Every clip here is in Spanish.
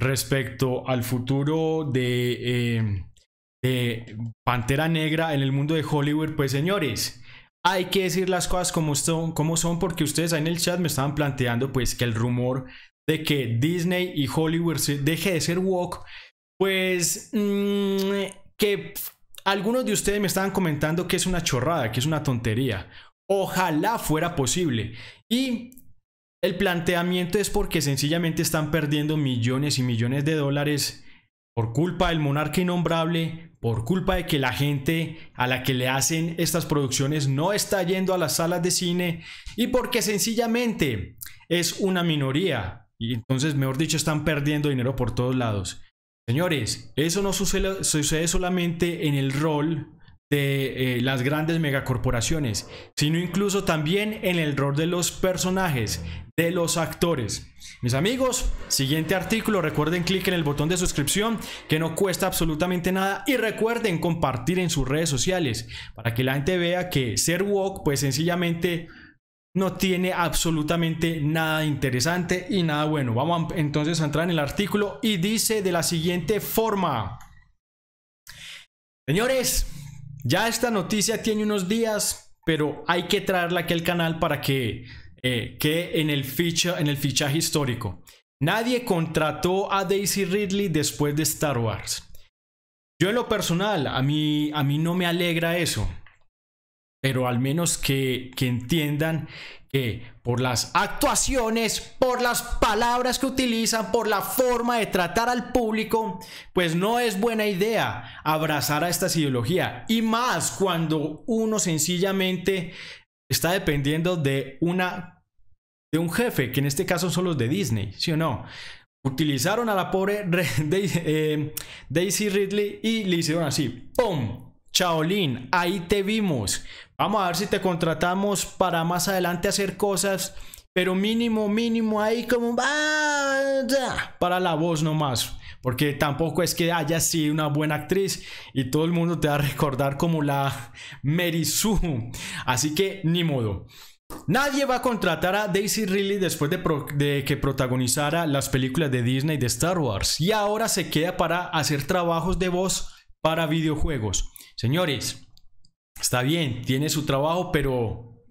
respecto al futuro eh, de, Pantera Negra en el mundo de Hollywood, pues señores, hay que decir las cosas como son, como son, porque ustedes ahí en el chat me estaban planteando pues que el rumor de que Disney y Hollywood se deje de ser woke, pues mm, que algunos de ustedes me estaban comentando que es una chorrada, que es una tontería. Ojalá fuera posible. Y el planteamiento es porque sencillamente están perdiendo millones y millones de dólares por culpa del monarca innombrable, por culpa de que la gente a la que le hacen estas producciones no está yendo a las salas de cine y porque sencillamente es una minoría. Y entonces, mejor dicho, están perdiendo dinero por todos lados. Señores, eso no sucede, sucede solamente en el rol de eh, las grandes megacorporaciones, sino incluso también en el rol de los personajes, de los actores. Mis amigos, siguiente artículo, recuerden clic en el botón de suscripción que no cuesta absolutamente nada y recuerden compartir en sus redes sociales para que la gente vea que ser woke pues sencillamente no tiene absolutamente nada interesante y nada bueno. Vamos entonces a entrar en el artículo y dice de la siguiente forma. Señores, ya esta noticia tiene unos días, pero hay que traerla aquí al canal para que eh, en el, en el fichaje histórico. Nadie contrató a Daisy Ridley después de Star Wars. Yo en lo personal, a mí, a mí no me alegra eso pero al menos que, entiendan que por las actuaciones, por las palabras que utilizan, por la forma de tratar al público, pues no es buena idea abrazar a esta ideología. Y más cuando uno sencillamente está dependiendo de una de un jefe, que en este caso son los de Disney, ¿sí o no? Utilizaron a la pobre eh, Daisy Ridley y le hicieron así, ¡pum! Chaolín, ahí te vimos. Vamos a ver si te contratamos para más adelante hacer cosas, pero mínimo, mínimo ahí como ah, para la voz nomás. Porque tampoco es que haya sido una buena actriz y todo el mundo te va a recordar como la Mary Así que ni modo. Nadie va a contratar a Daisy Ridley después de, de, que protagonizara las películas de Disney de Star Wars y ahora se queda para hacer trabajos de voz para videojuegos. Señores, está bien, tiene su trabajo, pero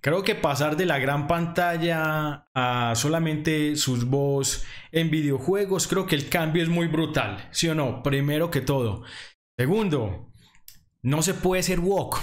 creo que pasar de la gran pantalla a solamente sus voz en videojuegos, creo que el cambio es muy brutal, ¿sí o no? Primero que todo. Segundo, no se puede ser walk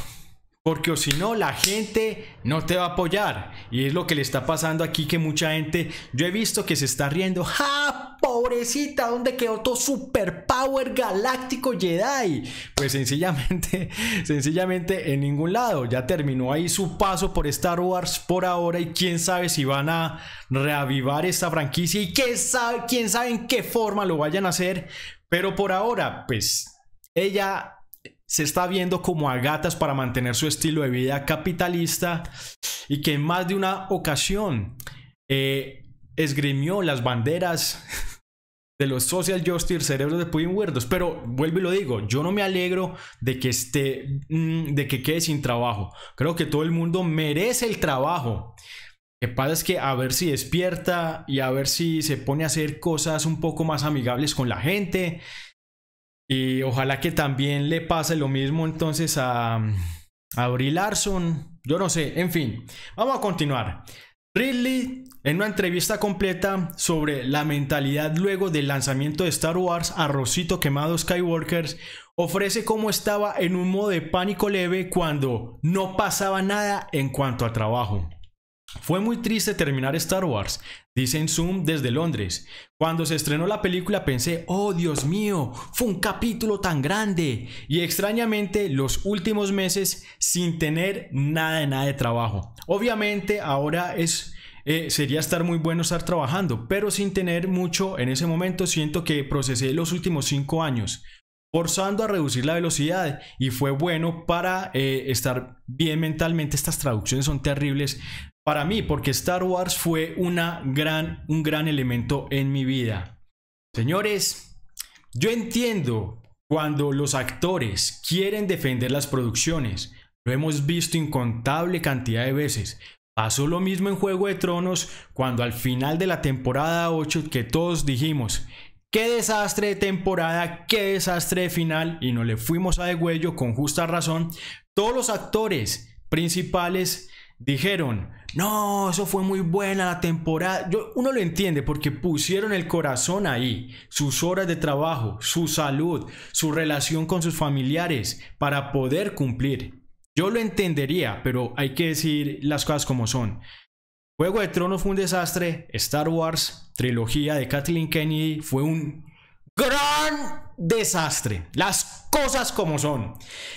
Porque si no, la gente no te va a apoyar. Y es lo que le está pasando aquí que mucha gente, yo he visto que se está riendo. ¡Ja! pobrecita, ¿dónde quedó todo superpower galáctico Jedi? Pues sencillamente, sencillamente en ningún lado. Ya terminó ahí su paso por Star Wars por ahora y quién sabe si van a reavivar esta franquicia y quién sabe, quién sabe en qué forma lo vayan a hacer. Pero por ahora, pues ella se está viendo como a gatas para mantener su estilo de vida capitalista y que en más de una ocasión eh, esgrimió las banderas de los social justice cerebros de pudding huerdos. Pero vuelvo y lo digo, yo no me alegro de que esté, mm, de que quede sin trabajo. Creo que todo el mundo merece el trabajo. Lo que pasa es que a ver si despierta y a ver si se pone a hacer cosas un poco más amigables con la gente. Y ojalá que también le pase lo mismo entonces a, a Brie Larson. Yo no sé, en fin, vamos a continuar. Ridley en una entrevista completa sobre la mentalidad luego del lanzamiento de Star Wars a Rosito Quemado Skywalkers, ofrece cómo estaba en un modo de pánico leve cuando no pasaba nada en cuanto a trabajo. Fue muy triste terminar Star Wars, dice en Zoom desde Londres. Cuando se estrenó la película pensé, oh Dios mío, fue un capítulo tan grande. Y extrañamente los últimos meses sin tener nada de nada de trabajo. Obviamente ahora es eh, sería estar muy bueno estar trabajando, pero sin tener mucho en ese momento siento que procesé los últimos cinco años, forzando a reducir la velocidad y fue bueno para eh, estar bien mentalmente. Estas traducciones son terribles para mí porque Star Wars fue una gran, un gran elemento en mi vida. Señores, yo entiendo cuando los actores quieren defender las producciones. Lo hemos visto incontable cantidad de veces. Pasó lo mismo en Juego de Tronos cuando al final de la temporada 8 que todos dijimos, qué desastre de temporada, qué desastre de final y no le fuimos a degüello con justa razón, todos los actores principales dijeron, no, eso fue muy buena la temporada. Yo, uno lo entiende porque pusieron el corazón ahí, sus horas de trabajo, su salud, su relación con sus familiares para poder cumplir. Yo lo entendería, pero hay que decir las cosas como son. Juego de Tronos fue un desastre, Star Wars, trilogía de Kathleen Kennedy fue un Gran desastre. Las cosas como son.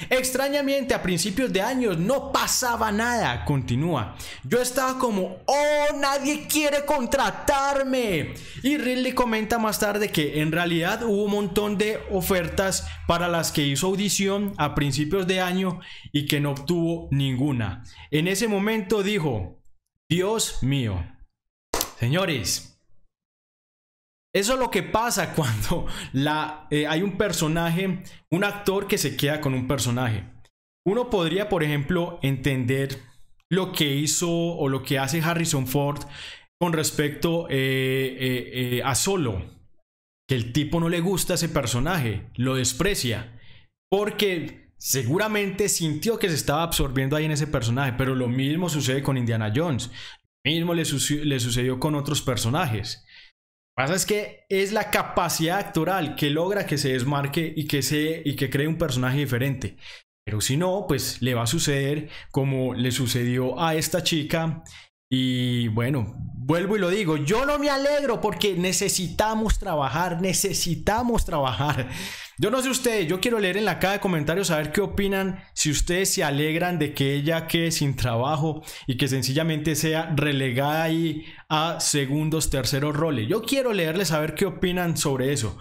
Extrañamente, a principios de años no pasaba nada. Continúa. Yo estaba como, oh, nadie quiere contratarme. Y Ridley comenta más tarde que en realidad hubo un montón de ofertas para las que hizo audición a principios de año y que no obtuvo ninguna. En ese momento dijo, Dios mío. Señores, eso es lo que pasa cuando eh, hay un personaje, un actor que se queda con un personaje. Uno podría, por ejemplo, entender lo que hizo o lo que hace Harrison Ford con respecto eh, eh, a Solo. Que el tipo no le gusta ese personaje, lo desprecia. Porque seguramente sintió que se estaba absorbiendo ahí en ese personaje. Pero lo mismo sucede con Indiana Jones. Lo mismo le sucedió con otros personajes. Pasa es que es la capacidad actoral que logra que se desmarque y que, se, y que cree un personaje diferente. Pero si no, pues le va a suceder como le sucedió a esta chica y bueno, vuelvo y lo digo, yo no me alegro porque necesitamos trabajar, necesitamos trabajar. Yo no sé ustedes, yo quiero leer en la caja de comentarios saber qué opinan, si ustedes se alegran de que ella quede sin trabajo y que sencillamente sea relegada ahí a segundos, terceros roles. Yo quiero leerles saber qué opinan sobre eso.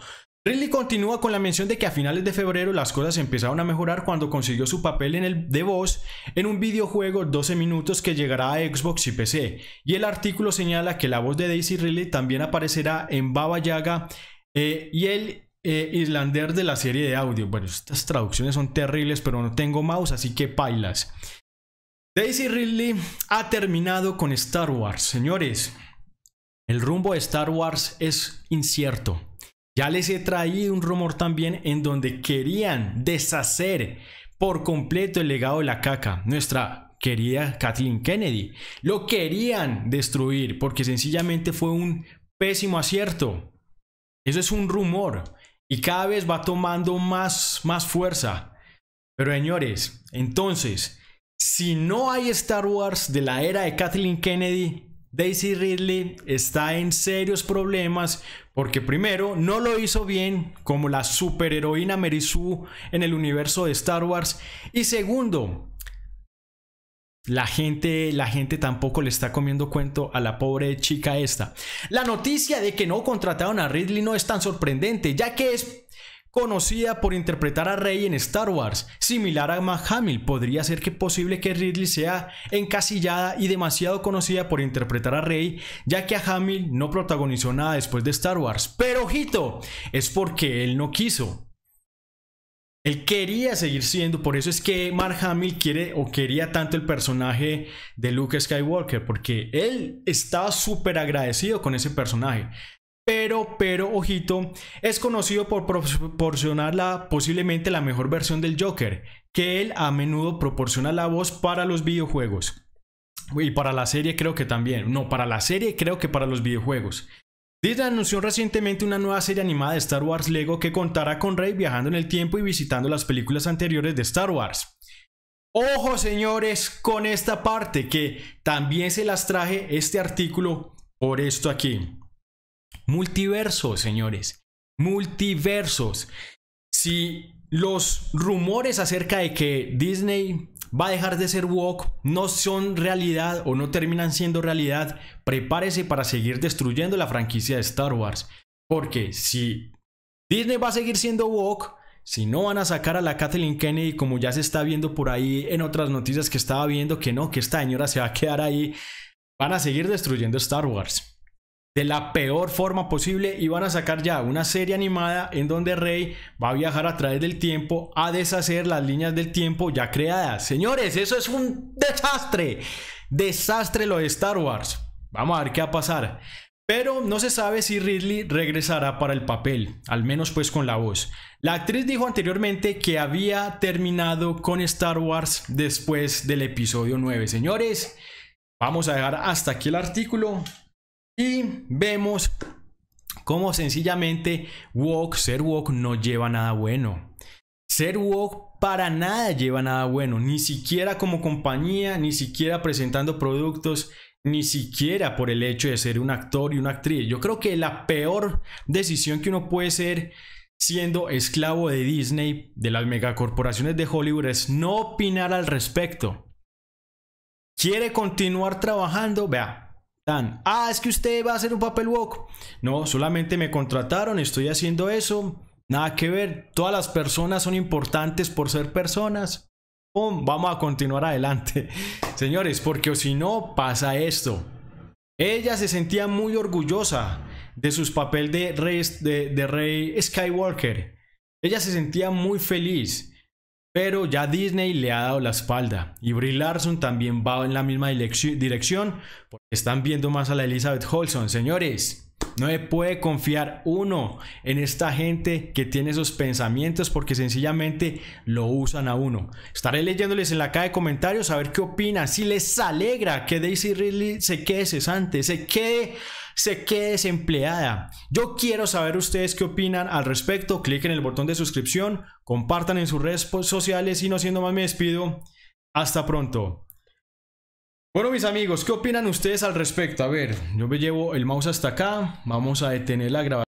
Ridley continúa con la mención de que a finales de febrero las cosas empezaron a mejorar cuando consiguió su papel en el de voz en un videojuego 12 minutos que llegará a Xbox y PC, y el artículo señala que la voz de Daisy Ridley también aparecerá en Baba Yaga eh, y el eh, Islander de la serie de audio. Bueno, estas traducciones son terribles, pero no tengo mouse, así que pailas. Daisy Ridley ha terminado con Star Wars, señores. El rumbo de Star Wars es incierto. Ya les he traído un rumor también en donde querían deshacer por completo el legado de la caca, nuestra querida Kathleen Kennedy. Lo querían destruir porque sencillamente fue un pésimo acierto. Eso es un rumor y cada vez va tomando más, más fuerza. Pero señores, entonces, si no hay Star Wars de la era de Kathleen Kennedy, Daisy Ridley está en serios problemas porque primero no lo hizo bien como la superheroína Mary Sue en el universo de Star Wars y segundo la gente, la gente tampoco le está comiendo cuento a la pobre chica esta. La noticia de que no contrataron a Ridley no es tan sorprendente, ya que es conocida por interpretar a Rey en Star Wars. Similar a Mark Hamill, podría ser que posible que Ridley sea encasillada y demasiado conocida por interpretar a Rey, ya que a Hamill no protagonizó nada después de Star Wars. Pero ojito, es porque él no quiso. Él quería seguir siendo, por eso es que Mark Hamill quiere o quería tanto el personaje de Luke Skywalker, porque él estaba súper agradecido con ese personaje pero, pero, ojito, es conocido por proporcionar la, posiblemente la mejor versión del Joker, que él a menudo proporciona la voz para los videojuegos. Y para la serie creo que también. No, para la serie creo que para los videojuegos. Disney anunció recientemente una nueva serie animada de Star Wars Lego que contará con Rey viajando en el tiempo y visitando las películas anteriores de Star Wars. Ojo señores con esta parte que también se las traje este artículo por esto aquí. Multiversos, señores. Multiversos. Si los rumores acerca de que Disney va a dejar de ser woke no son realidad o no terminan siendo realidad, prepárese para seguir destruyendo la franquicia de Star Wars. Porque si Disney va a seguir siendo woke, si no van a sacar a la Kathleen Kennedy como ya se está viendo por ahí en otras noticias que estaba viendo que no, que esta señora se va a quedar ahí, van a seguir destruyendo Star Wars de la peor forma posible y van a sacar ya una serie animada en donde Rey va a viajar a través del tiempo a deshacer las líneas del tiempo ya creadas. Señores, eso es un desastre. Desastre lo de Star Wars. Vamos a ver qué va a pasar. Pero no se sabe si Ridley regresará para el papel, al menos pues con la voz. La actriz dijo anteriormente que había terminado con Star Wars después del episodio 9. Señores, vamos a dejar hasta aquí el artículo. Y vemos cómo sencillamente walk, ser walk no lleva nada bueno. Ser walk para nada lleva nada bueno, ni siquiera como compañía, ni siquiera presentando productos, ni siquiera por el hecho de ser un actor y una actriz. Yo creo que la peor decisión que uno puede ser siendo esclavo de Disney, de las megacorporaciones de Hollywood, es no opinar al respecto. ¿Quiere continuar trabajando? Vea, ah, es que usted va a hacer un papel woke. No, solamente me contrataron, estoy haciendo eso. Nada que ver, todas las personas son importantes por ser personas. Vamos a continuar adelante. Señores, porque si no pasa esto. Ella se sentía muy orgullosa de sus papel de de rey Skywalker. Ella se sentía muy feliz pero ya Disney le ha dado la espalda y Brie Larson también va en la misma dirección porque están viendo más a la Elizabeth Holson. Señores, no se puede confiar uno en esta gente que tiene esos pensamientos porque sencillamente lo usan a uno. Estaré leyéndoles en la caja de comentarios a ver qué opinan, si les alegra que Daisy Ridley se quede cesante, se quede se quede desempleada. Yo quiero saber ustedes qué opinan al respecto. Cliquen en el botón de suscripción, compartan en sus redes sociales y no siendo más me despido. Hasta pronto. Bueno mis amigos, ¿qué opinan ustedes al respecto? A ver, yo me llevo el mouse hasta acá, vamos a detener la grabación.